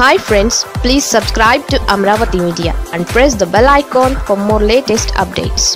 hi friends please subscribe to Amaravati media and press the bell icon for more latest updates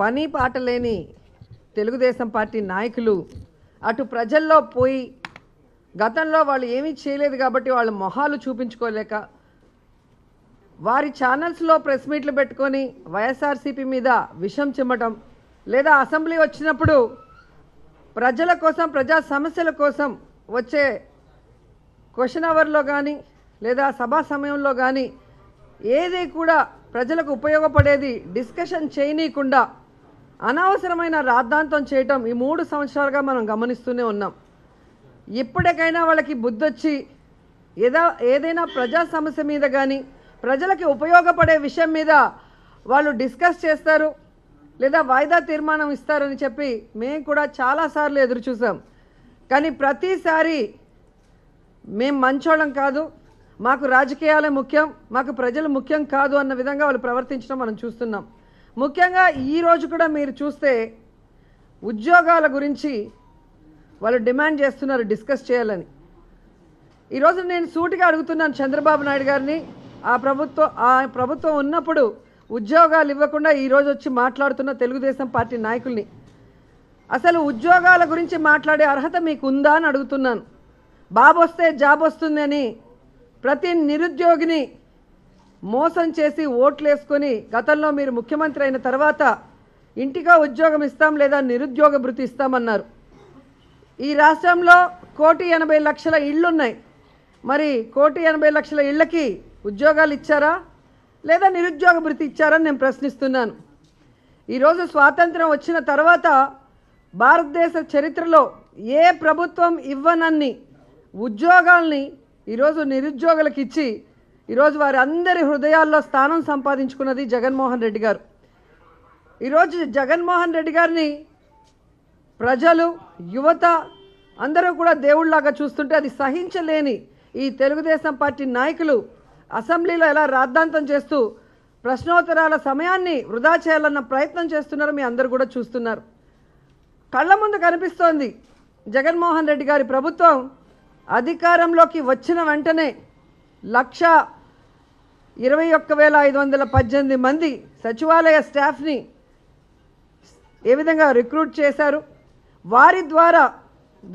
పని పాట లేని Telugu Desam party నాయకులు అటు ప్రజల్లో పోయి గతంలో వాళ్ళు ఏమీ చేయలేదు కాబట్టి వాళ్ళ మొహాలు చూపించుకోలేక వారి ఛానల్స్లో ప్రెస్ మీట్లు పెట్టుకొని వైఎస్ఆర్సీపీ మీద విషం చిమ్మటం లేదా అసెంబ్లీ వచ్చినప్పుడు ప్రజల కోసం ప్రజా సమస్యల కోసం వచ్చే క్వశ్చన్ అవర్లో కానీ లేదా సభా సమయంలో కానీ ఏది కూడా ప్రజలకు ఉపయోగపడేది డిస్కషన్ చేయనీయకుండా అనవసరమైన రాద్ధాంతం చేయటం ఈ మూడు సంవత్సరాలుగా మనం గమనిస్తూనే ఉన్నాం ఇప్పటికైనా వాళ్ళకి బుద్ధొచ్చి ఏదా ఏదైనా ప్రజా సమస్య మీద కానీ ప్రజలకి ఉపయోగపడే విషయం మీద వాళ్ళు డిస్కస్ చేస్తారు లేదా వాయిదా తీర్మానం ఇస్తారని చెప్పి మేము కూడా చాలాసార్లు ఎదురు చూసాం కానీ ప్రతిసారి మేము మంచోళం కాదు మాకు రాజకీయాలే ముఖ్యం మాకు ప్రజలు ముఖ్యం కాదు అన్న విధంగా వాళ్ళు ప్రవర్తించడం మనం చూస్తున్నాం ముఖ్యంగా ఈరోజు కూడా మీరు చూస్తే ఉద్యోగాల గురించి వాళ్ళు డిమాండ్ చేస్తున్నారు డిస్కస్ చేయాలని ఈరోజు నేను సూటిగా అడుగుతున్నాను చంద్రబాబు నాయుడు గారిని ఆ ప్రభుత్వం ఆ ప్రభుత్వం ఉన్నప్పుడు ఉద్యోగాలు ఇవ్వకుండా ఈరోజు వచ్చి మాట్లాడుతున్న తెలుగుదేశం పార్టీ నాయకుల్ని అసలు ఉద్యోగాల గురించి మాట్లాడే అర్హత మీకు ఉందా అని అడుగుతున్నాను బాబు వస్తే జాబ్ వస్తుందని ప్రతి నిరుద్యోగిని మోసం చేసి ఓట్లేసుకొని గతంలో మీరు ముఖ్యమంత్రి అయిన తర్వాత ఇంటిగా ఉద్యోగం ఇస్తాం లేదా నిరుద్యోగ భృతి ఇస్తామన్నారు ఈ రాష్ట్రంలో కోటి ఎనభై లక్షల ఇళ్ళున్నాయి మరి కోటి ఎనభై లక్షల ఇళ్ళకి ఉద్యోగాలు ఇచ్చారా లేదా నిరుద్యోగ భృతి ఇచ్చారని నేను ప్రశ్నిస్తున్నాను ఈరోజు స్వాతంత్రం వచ్చిన తర్వాత భారతదేశ చరిత్రలో ఏ ప్రభుత్వం ఇవ్వనన్ని ఉద్యోగాల్ని ఈరోజు నిరుద్యోగులకు ఇచ్చి ఈరోజు వారి అందరి హృదయాల్లో స్థానం సంపాదించుకున్నది జగన్మోహన్ రెడ్డి గారు ఈరోజు జగన్మోహన్ రెడ్డి గారిని ప్రజలు యువత అందరూ కూడా దేవుళ్లాగా చూస్తుంటే అది సహించలేని ఈ తెలుగుదేశం పార్టీ నాయకులు అసెంబ్లీలో ఎలా రాద్ధాంతం చేస్తూ ప్రశ్నోత్తరాల సమయాన్ని వృధా చేయాలన్న ప్రయత్నం చేస్తున్నారు మీ అందరు కూడా చూస్తున్నారు కళ్ళ ముందు కనిపిస్తోంది జగన్మోహన్ రెడ్డి గారి ప్రభుత్వం అధికారంలోకి వచ్చిన వెంటనే లక్ష ఇరవై ఒక్క వేల ఐదు వందల పద్దెనిమిది మంది సచివాలయ స్టాఫ్ని ఏ విధంగా రిక్రూట్ చేశారు వారి ద్వారా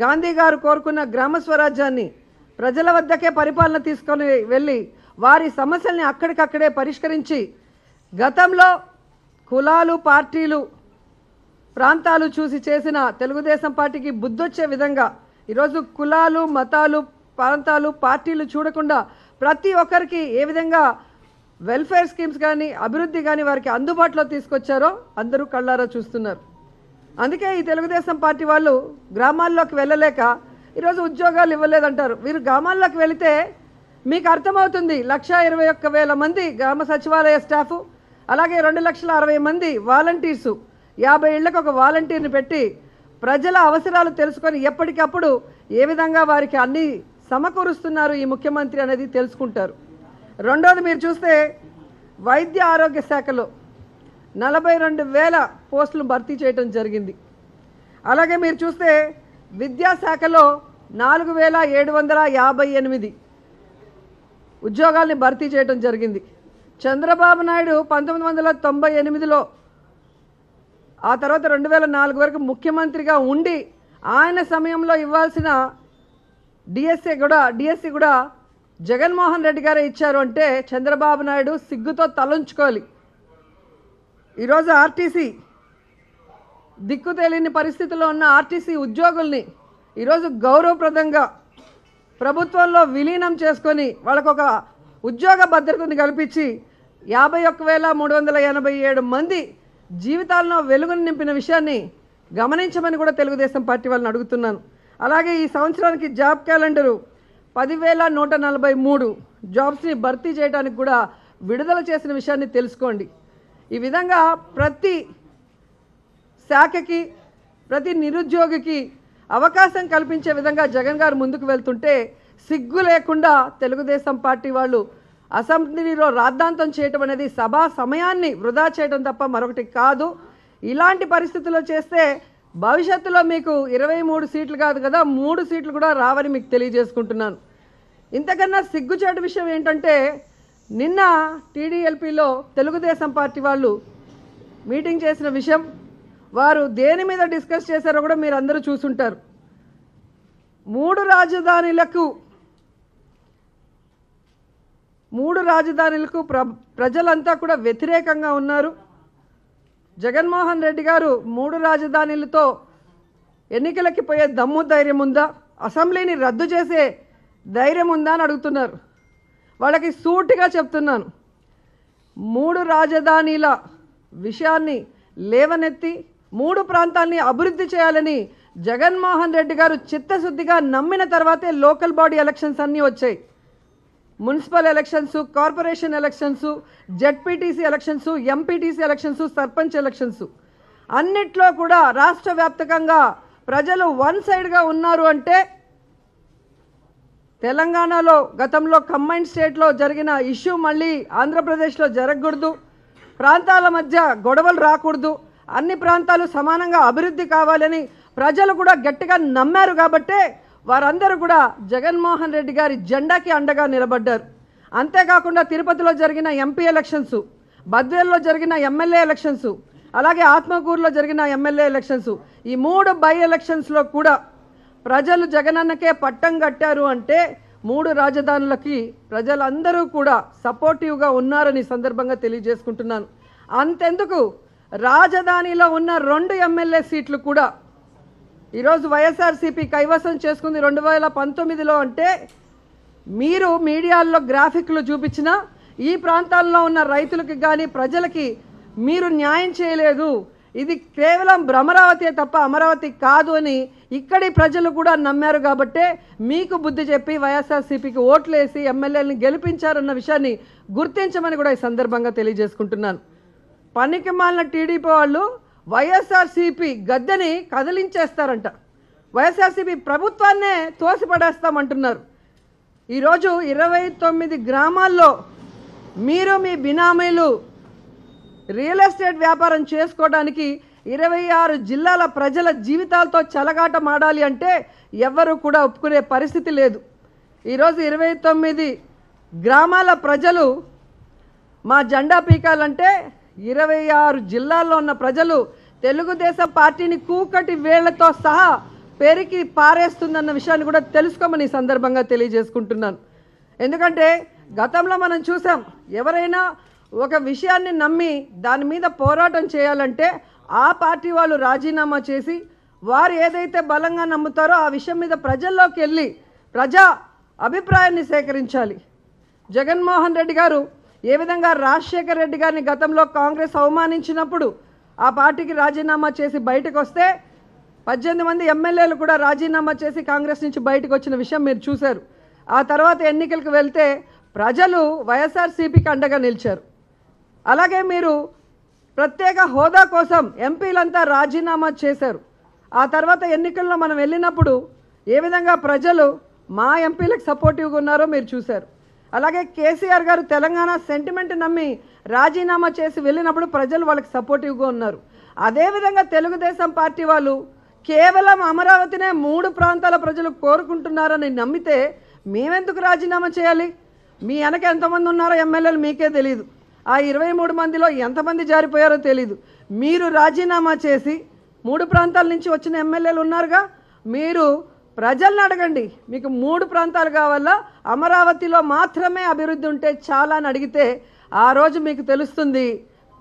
గాంధీ గారు కోరుకున్న గ్రామ స్వరాజ్యాన్ని ప్రజల వద్దకే పరిపాలన తీసుకొని వెళ్ళి వారి సమస్యల్ని అక్కడికక్కడే పరిష్కరించి గతంలో కులాలు పార్టీలు ప్రాంతాలు చూసి చేసిన తెలుగుదేశం పార్టీకి బుద్ధొచ్చే విధంగా ఈరోజు కులాలు మతాలు ప్రాంతాలు పార్టీలు చూడకుండా ప్రతి ఒక్కరికి ఏ విధంగా వెల్ఫేర్ స్కీమ్స్ కానీ అభివృద్ధి కానీ వారికి అందుబాటులో తీసుకొచ్చారో అందరూ కళ్ళారా చూస్తున్నారు అందుకే ఈ తెలుగుదేశం పార్టీ వాళ్ళు గ్రామాల్లోకి వెళ్ళలేక ఈరోజు ఉద్యోగాలు ఇవ్వలేదంటారు వీరు గ్రామాల్లోకి వెళితే మీకు అర్థమవుతుంది లక్ష ఇరవై ఒక్క వేల మంది గ్రామ సచివాలయ స్టాఫ్ అలాగే రెండు లక్షల అరవై మంది వాలంటీర్సు యాభై ఏళ్లకు ఒక వాలంటీర్ని పెట్టి ప్రజల అవసరాలు తెలుసుకొని ఎప్పటికప్పుడు ఏ విధంగా వారికి అన్ని సమకూరుస్తున్నారు ఈ ముఖ్యమంత్రి అనేది తెలుసుకుంటారు రెండోది మీరు చూస్తే వైద్య ఆరోగ్య శాఖలో నలభై రెండు వేల పోస్టులు భర్తీ చేయడం జరిగింది అలాగే మీరు చూస్తే విద్యాశాఖలో నాలుగు వేల ఏడు వందల యాభై ఎనిమిది ఉద్యోగాల్ని భర్తీ చేయడం జరిగింది చంద్రబాబు నాయుడు పంతొమ్మిది వందల తొంభై ఎనిమిదిలో ఆ తర్వాత రెండు వేల నాలుగు వరకు ముఖ్యమంత్రిగా ఉండి ఆయన సమయంలో ఇవ్వాల్సిన డిఎస్సి కూడా డిఎస్సి కూడా జగన్మోహన్ రెడ్డి గారే ఇచ్చారు అంటే చంద్రబాబు నాయుడు సిగ్గుతో తలంచుకోవాలి ఈరోజు ఆర్టీసీ దిక్కు తెలియని పరిస్థితిలో ఉన్న ఆర్టీసీ ఉద్యోగుల్ని ఈరోజు గౌరవప్రదంగా ప్రభుత్వంలో విలీనం చేసుకొని వాళ్ళకు ఒక ఉద్యోగ భద్రతను కల్పించి యాభై ఒక్క వేల మూడు వందల ఎనభై ఏడు మంది జీవితాల్లో వెలుగును నింపిన విషయాన్ని గమనించమని కూడా తెలుగుదేశం పార్టీ వాళ్ళని అడుగుతున్నాను అలాగే ఈ సంవత్సరానికి జాబ్ క్యాలెండరు పదివేల నూట నలభై మూడు జాబ్స్ని భర్తీ చేయడానికి కూడా విడుదల చేసిన విషయాన్ని తెలుసుకోండి ఈ విధంగా ప్రతి శాఖకి ప్రతి నిరుద్యోగికి అవకాశం కల్పించే విధంగా జగన్ గారు ముందుకు వెళ్తుంటే సిగ్గు లేకుండా తెలుగుదేశం పార్టీ వాళ్ళు అసెంబ్లీలో రాద్ధాంతం చేయటం అనేది సభా సమయాన్ని వృధా చేయడం తప్ప మరొకటి కాదు ఇలాంటి పరిస్థితుల్లో చేస్తే భవిష్యత్తులో మీకు ఇరవై మూడు సీట్లు కాదు కదా మూడు సీట్లు కూడా రావని మీకు తెలియజేసుకుంటున్నాను ఇంతకన్నా సిగ్గుచేటు విషయం ఏంటంటే నిన్న టీడీఎల్పీలో తెలుగుదేశం పార్టీ వాళ్ళు మీటింగ్ చేసిన విషయం వారు దేని మీద డిస్కస్ చేశారో కూడా మీరు అందరూ చూసుంటారు మూడు రాజధానులకు మూడు రాజధానులకు ప్ర ప్రజలంతా కూడా వ్యతిరేకంగా ఉన్నారు జగన్మోహన్ రెడ్డి గారు మూడు రాజధానులతో ఎన్నికలకి పోయే దమ్ము ధైర్యం ఉందా అసెంబ్లీని రద్దు చేసే ధైర్యం ఉందా అని అడుగుతున్నారు వాళ్ళకి సూటిగా చెప్తున్నాను మూడు రాజధానిల విషయాన్ని లేవనెత్తి మూడు ప్రాంతాన్ని అభివృద్ధి చేయాలని జగన్మోహన్ రెడ్డి గారు చిత్తశుద్ధిగా నమ్మిన తర్వాతే లోకల్ బాడీ ఎలక్షన్స్ అన్నీ వచ్చాయి municipal elections corporation elections ZPTC elections MPTC elections sarpanch elections అన్నిట్లో కూడా రాష్ట్ర వ్యాప్తకంగా ప్రజలు వన్ సైడ్గా ఉన్నారు అంటే తెలంగాణలో గతంలో కంబైన్ స్టేట్లో జరిగిన ఇష్యూ మళ్ళీ ఆంధ్రప్రదేశ్లో జరగకూడదు ప్రాంతాల మధ్య గొడవలు రాకూడదు అన్ని ప్రాంతాలు సమానంగా అభివృద్ధి కావాలని ప్రజలు కూడా గట్టిగా నమ్మారు కాబట్టే వారందరూ కూడా జగన్మోహన్ రెడ్డి గారి జెండాకి అండగా నిలబడ్డారు అంతేకాకుండా తిరుపతిలో జరిగిన ఎంపీ ఎలక్షన్స్ బద్వేల్లో జరిగిన ఎమ్మెల్యే ఎలక్షన్స్ అలాగే ఆత్మకూరులో జరిగిన ఎమ్మెల్యే ఎలక్షన్స్ ఈ మూడు బై ఎలక్షన్స్లో కూడా ప్రజలు జగనన్నకే పట్టం కట్టారు అంటే మూడు రాజధానులకి ప్రజలందరూ కూడా సపోర్టివ్గా ఉన్నారని సందర్భంగా తెలియజేసుకుంటున్నాను అంతెందుకు రాజధానిలో ఉన్న రెండు ఎమ్మెల్యే సీట్లు కూడా ఈరోజు వైఎస్ఆర్సీపీ కైవసం చేసుకుంది రెండు వేల పంతొమ్మిదిలో అంటే మీరు మీడియాల్లో గ్రాఫిక్లు చూపించిన ఈ ప్రాంతాల్లో ఉన్న రైతులకి కానీ ప్రజలకి మీరు న్యాయం చేయలేదు ఇది కేవలం భ్రమరావతి తప్ప అమరావతి కాదు అని ఇక్కడి ప్రజలు కూడా నమ్మారు కాబట్టే మీకు బుద్ధి చెప్పి వైఎస్ఆర్సీపీకి ఓట్లేసి ఎమ్మెల్యేలను గెలిపించారన్న విషయాన్ని గుర్తించమని కూడా ఈ సందర్భంగా తెలియజేసుకుంటున్నాను పనికి మాలిన టీడీపీ వాళ్ళు వైఎస్ఆర్సీపీ గద్దెని కదిలించేస్తారంట వైఎస్ఆర్సీపీ ప్రభుత్వాన్నే తోసిపడేస్తామంటున్నారు ఈరోజు ఇరవై తొమ్మిది గ్రామాల్లో మీరు మీ బినామీలు రియల్ ఎస్టేట్ వ్యాపారం చేసుకోవడానికి ఇరవై ఆరు జిల్లాల ప్రజల జీవితాలతో మాడాలి అంటే ఎవ్వరూ కూడా ఒప్పుకునే పరిస్థితి లేదు ఈరోజు ఇరవై తొమ్మిది గ్రామాల ప్రజలు మా జెండా పీకాలంటే ఇరవై ఆరు జిల్లాల్లో ఉన్న ప్రజలు తెలుగుదేశం పార్టీని కూకటి వేళ్లతో సహా పేరుకి పారేస్తుందన్న విషయాన్ని కూడా తెలుసుకోమని ఈ సందర్భంగా తెలియజేసుకుంటున్నాను ఎందుకంటే గతంలో మనం చూసాం ఎవరైనా ఒక విషయాన్ని నమ్మి దాని మీద పోరాటం చేయాలంటే ఆ పార్టీ వాళ్ళు రాజీనామా చేసి వారు ఏదైతే బలంగా నమ్ముతారో ఆ విషయం మీద ప్రజల్లోకి వెళ్ళి ప్రజా అభిప్రాయాన్ని సేకరించాలి జగన్మోహన్ రెడ్డి గారు ఏ విధంగా రాజశేఖర్ రెడ్డి గారిని గతంలో కాంగ్రెస్ అవమానించినప్పుడు ఆ పార్టీకి రాజీనామా చేసి బయటకు వస్తే పద్దెనిమిది మంది ఎమ్మెల్యేలు కూడా రాజీనామా చేసి కాంగ్రెస్ నుంచి బయటకు వచ్చిన విషయం మీరు చూశారు ఆ తర్వాత ఎన్నికలకు వెళ్తే ప్రజలు వైఎస్ఆర్సీపీకి అండగా నిలిచారు అలాగే మీరు ప్రత్యేక హోదా కోసం ఎంపీలంతా రాజీనామా చేశారు ఆ తర్వాత ఎన్నికల్లో మనం వెళ్ళినప్పుడు ఏ విధంగా ప్రజలు మా ఎంపీలకు సపోర్టివ్గా ఉన్నారో మీరు చూశారు అలాగే కేసీఆర్ గారు తెలంగాణ సెంటిమెంట్ నమ్మి రాజీనామా చేసి వెళ్ళినప్పుడు ప్రజలు వాళ్ళకి సపోర్టివ్గా ఉన్నారు అదేవిధంగా తెలుగుదేశం పార్టీ వాళ్ళు కేవలం అమరావతినే మూడు ప్రాంతాల ప్రజలు కోరుకుంటున్నారని నమ్మితే మేమెందుకు రాజీనామా చేయాలి మీ వెనక ఎంతమంది ఉన్నారో ఎమ్మెల్యేలు మీకే తెలియదు ఆ ఇరవై మూడు మందిలో ఎంతమంది జారిపోయారో తెలీదు మీరు రాజీనామా చేసి మూడు ప్రాంతాల నుంచి వచ్చిన ఎమ్మెల్యేలు ఉన్నారుగా మీరు ప్రజల్ని అడగండి మీకు మూడు ప్రాంతాలు కావాలా అమరావతిలో మాత్రమే అభివృద్ధి ఉంటే చాలా అని అడిగితే ఆ రోజు మీకు తెలుస్తుంది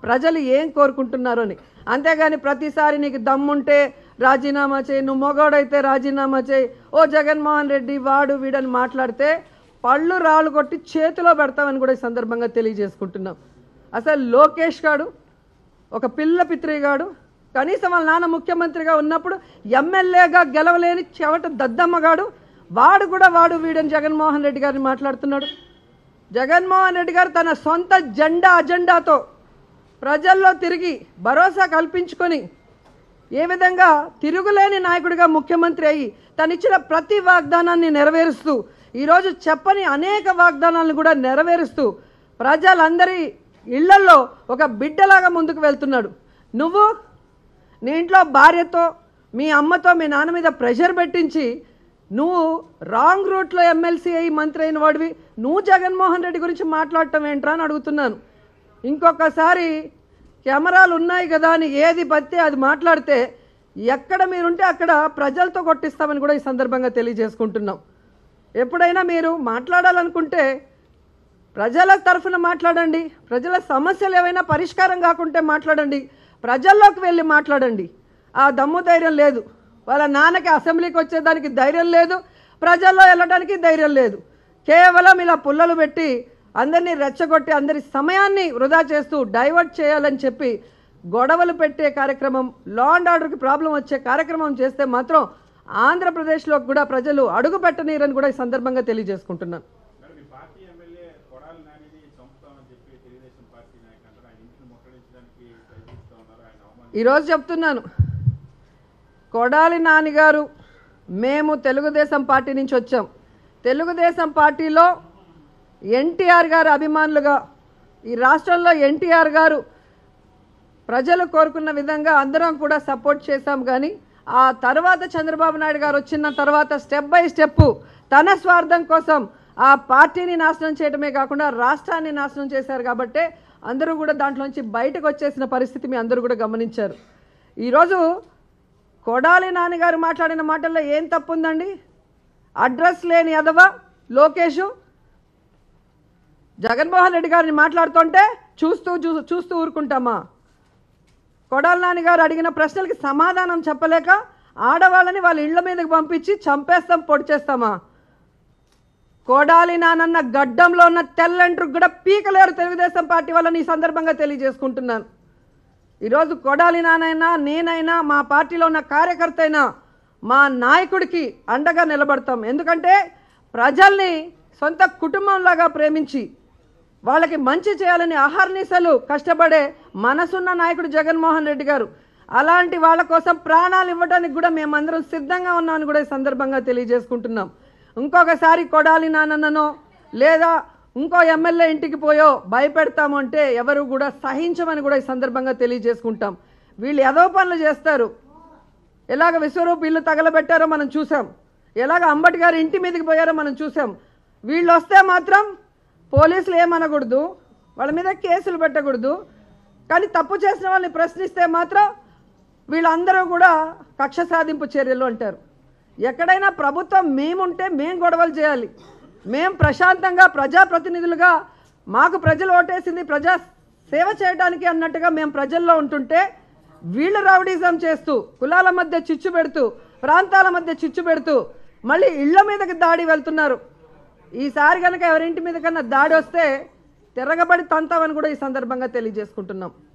ప్రజలు ఏం కోరుకుంటున్నారు అని అంతేగాని ప్రతిసారి నీకు దమ్ముంటే రాజీనామా చేయి నువ్వు మొగోడైతే రాజీనామా చేయి ఓ జగన్మోహన్ రెడ్డి వాడు వీడని మాట్లాడితే పళ్ళు రాళ్ళు కొట్టి చేతిలో పెడతామని కూడా ఈ సందర్భంగా తెలియజేసుకుంటున్నాం అసలు లోకేష్ గాడు ఒక పిల్ల పిత్రిగాడు కనీసం వాళ్ళ నాన్న ముఖ్యమంత్రిగా ఉన్నప్పుడు ఎమ్మెల్యేగా గెలవలేని చెవట దద్దమ్మగాడు వాడు కూడా వాడు వీడని జగన్మోహన్ రెడ్డి గారిని మాట్లాడుతున్నాడు జగన్మోహన్ రెడ్డి గారు తన సొంత జెండా అజెండాతో ప్రజల్లో తిరిగి భరోసా కల్పించుకొని ఏ విధంగా తిరుగులేని నాయకుడిగా ముఖ్యమంత్రి అయ్యి తనిచ్చిన ప్రతి వాగ్దానాన్ని నెరవేరుస్తూ ఈరోజు చెప్పని అనేక వాగ్దానాలను కూడా నెరవేరుస్తూ ప్రజలందరి ఇళ్లల్లో ఒక బిడ్డలాగా ముందుకు వెళ్తున్నాడు నువ్వు నీ ఇంట్లో భార్యతో మీ అమ్మతో మీ నాన్న మీద ప్రెషర్ పెట్టించి నువ్వు రాంగ్ రూట్లో ఎమ్మెల్సీ అయ్యి మంత్రి అయిన వాడివి నువ్వు జగన్మోహన్ రెడ్డి గురించి మాట్లాడటం ఏంట్రా అని అడుగుతున్నాను ఇంకొకసారి కెమెరాలు ఉన్నాయి కదా అని ఏది బతి అది మాట్లాడితే ఎక్కడ మీరుంటే అక్కడ ప్రజలతో కొట్టిస్తామని కూడా ఈ సందర్భంగా తెలియజేసుకుంటున్నాం ఎప్పుడైనా మీరు మాట్లాడాలనుకుంటే ప్రజల తరఫున మాట్లాడండి ప్రజల సమస్యలు ఏవైనా పరిష్కారం కాకుంటే మాట్లాడండి ప్రజల్లోకి వెళ్ళి మాట్లాడండి ఆ దమ్ము ధైర్యం లేదు వాళ్ళ నాన్నకి అసెంబ్లీకి వచ్చేదానికి ధైర్యం లేదు ప్రజల్లో వెళ్ళడానికి ధైర్యం లేదు కేవలం ఇలా పుల్లలు పెట్టి అందరినీ రెచ్చగొట్టి అందరి సమయాన్ని వృధా చేస్తూ డైవర్ట్ చేయాలని చెప్పి గొడవలు పెట్టే కార్యక్రమం లా అండ్ ఆర్డర్కి ప్రాబ్లం వచ్చే కార్యక్రమం చేస్తే మాత్రం ఆంధ్రప్రదేశ్లో కూడా ప్రజలు అడుగు పెట్టనీరని కూడా ఈ సందర్భంగా తెలియజేసుకుంటున్నాను ఈరోజు చెప్తున్నాను కొడాలి నాన్నగారు మేము తెలుగుదేశం పార్టీ నుంచి వచ్చాం తెలుగుదేశం పార్టీలో ఎన్టీఆర్ గారు అభిమానులుగా ఈ రాష్ట్రంలో ఎన్టీఆర్ గారు ప్రజలు కోరుకున్న విధంగా అందరం కూడా సపోర్ట్ చేశాం కానీ ఆ తర్వాత చంద్రబాబు నాయుడు గారు వచ్చిన తర్వాత స్టెప్ బై స్టెప్ తన స్వార్థం కోసం ఆ పార్టీని నాశనం చేయడమే కాకుండా రాష్ట్రాన్ని నాశనం చేశారు కాబట్టే అందరూ కూడా దాంట్లోంచి బయటకు వచ్చేసిన పరిస్థితి మీ అందరూ కూడా గమనించారు ఈరోజు కొడాలి నాన్నగారు మాట్లాడిన మాటల్లో ఏం తప్పు ఉందండి అడ్రస్ లేని ఎదవ లోకేష్ జగన్మోహన్ రెడ్డి గారిని మాట్లాడుతుంటే చూస్తూ చూ చూస్తూ ఊరుకుంటామా కొడాలి నాన్నగారు అడిగిన ప్రశ్నలకి సమాధానం చెప్పలేక ఆడవాళ్ళని వాళ్ళ ఇళ్ల మీదకి పంపించి చంపేస్తాం పొడి చేస్తామా కోడాలి నానన్న గడ్డంలో ఉన్న తెల్లంట్రు కూడా పీకలేరు తెలుగుదేశం పార్టీ వల్ల ఈ సందర్భంగా తెలియజేసుకుంటున్నాను ఈరోజు కొడాలి నానైనా నేనైనా మా పార్టీలో ఉన్న కార్యకర్త అయినా మా నాయకుడికి అండగా నిలబడతాం ఎందుకంటే ప్రజల్ని సొంత కుటుంబంలాగా ప్రేమించి వాళ్ళకి మంచి చేయాలని అహర్నిశలు కష్టపడే మనసున్న నాయకుడు జగన్మోహన్ రెడ్డి గారు అలాంటి వాళ్ళ కోసం ప్రాణాలు ఇవ్వడానికి కూడా మేమందరం సిద్ధంగా ఉన్నామని కూడా ఈ సందర్భంగా తెలియజేసుకుంటున్నాం ఇంకొకసారి కొడాలి నాన్ననో లేదా ఇంకో ఎమ్మెల్యే ఇంటికి పోయో భయపెడతాము అంటే ఎవరు కూడా సహించమని కూడా ఈ సందర్భంగా తెలియజేసుకుంటాం వీళ్ళు ఏదో పనులు చేస్తారు ఎలాగ విశ్వరూపు ఇల్లు తగలబెట్టారో మనం చూసాం ఎలాగ అంబటి గారు ఇంటి మీదకి పోయారో మనం చూసాం వీళ్ళు వస్తే మాత్రం పోలీసులు ఏమనకూడదు వాళ్ళ మీద కేసులు పెట్టకూడదు కానీ తప్పు చేసిన వాళ్ళని ప్రశ్నిస్తే మాత్రం వీళ్ళందరూ కూడా కక్ష సాధింపు చర్యలు అంటారు ఎక్కడైనా ప్రభుత్వం మేముంటే మేము గొడవలు చేయాలి మేం ప్రశాంతంగా ప్రజాప్రతినిధులుగా మాకు ప్రజలు ఓటేసింది ప్రజా సేవ చేయడానికి అన్నట్టుగా మేము ప్రజల్లో ఉంటుంటే వీళ్ళు రౌడీజం చేస్తూ కులాల మధ్య చిచ్చు పెడుతూ ప్రాంతాల మధ్య చిచ్చు పెడుతూ మళ్ళీ ఇళ్ల మీదకి దాడి వెళ్తున్నారు ఈసారి కనుక ఎవరింటి మీద కన్నా దాడి వస్తే తిరగబడి తంతామని కూడా ఈ సందర్భంగా తెలియజేసుకుంటున్నాం